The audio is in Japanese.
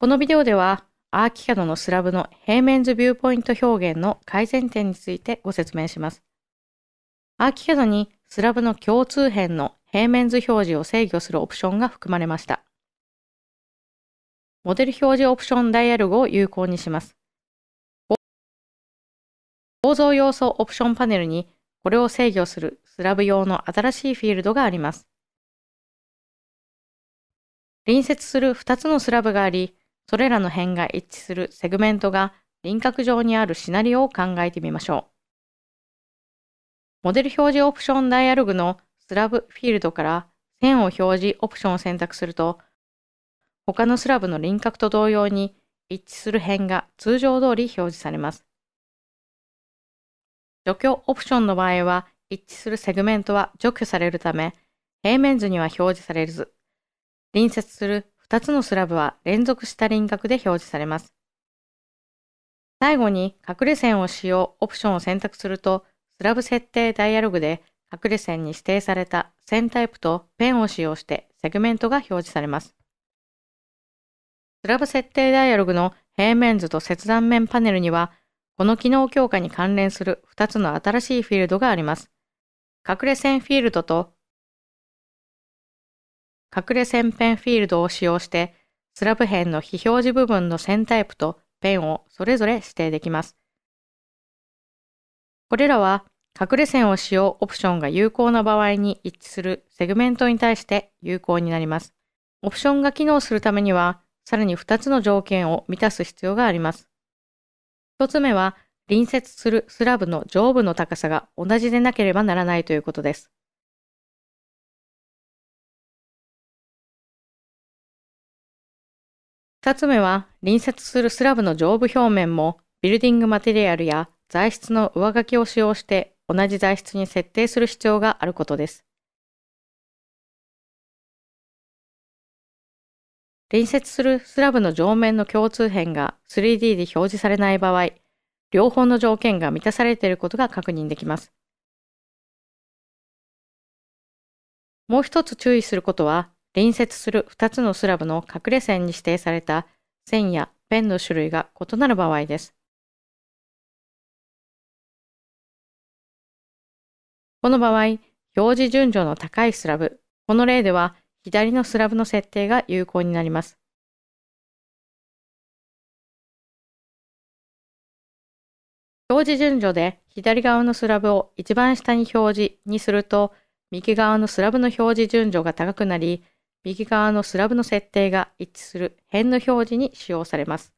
このビデオでは、アーキカドのスラブの平面図ビューポイント表現の改善点についてご説明します。アーキカドにスラブの共通辺の平面図表示を制御するオプションが含まれました。モデル表示オプションダイアログを有効にします。構造要素オプションパネルにこれを制御するスラブ用の新しいフィールドがあります。隣接する2つのスラブがあり、それらの辺が一致するセグメントが輪郭上にあるシナリオを考えてみましょう。モデル表示オプションダイアログのスラブフィールドから線を表示オプションを選択すると、他のスラブの輪郭と同様に一致する辺が通常通り表示されます。除去オプションの場合は一致するセグメントは除去されるため、平面図には表示されず、隣接する2つのスラブは連続した輪郭で表示されます。最後に隠れ線を使用オプションを選択すると、スラブ設定ダイアログで隠れ線に指定された線タイプとペンを使用してセグメントが表示されます。スラブ設定ダイアログの平面図と切断面パネルには、この機能強化に関連する2つの新しいフィールドがあります。隠れ線フィールドと隠れ線ペンフィールドを使用して、スラブ辺の非表示部分の線タイプとペンをそれぞれ指定できます。これらは、隠れ線を使用オプションが有効な場合に一致するセグメントに対して有効になります。オプションが機能するためには、さらに2つの条件を満たす必要があります。1つ目は、隣接するスラブの上部の高さが同じでなければならないということです。二つ目は、隣接するスラブの上部表面も、ビルディングマテリアルや材質の上書きを使用して、同じ材質に設定する必要があることです。隣接するスラブの上面の共通辺が 3D で表示されない場合、両方の条件が満たされていることが確認できます。もう一つ注意することは、隣接する2つのスラブの隠れ線に指定された線やペンの種類が異なる場合です。この場合、表示順序の高いスラブ、この例では左のスラブの設定が有効になります。表示順序で左側のスラブを一番下に表示にすると、右側のスラブの表示順序が高くなり、右側のスラブの設定が一致する辺の表示に使用されます。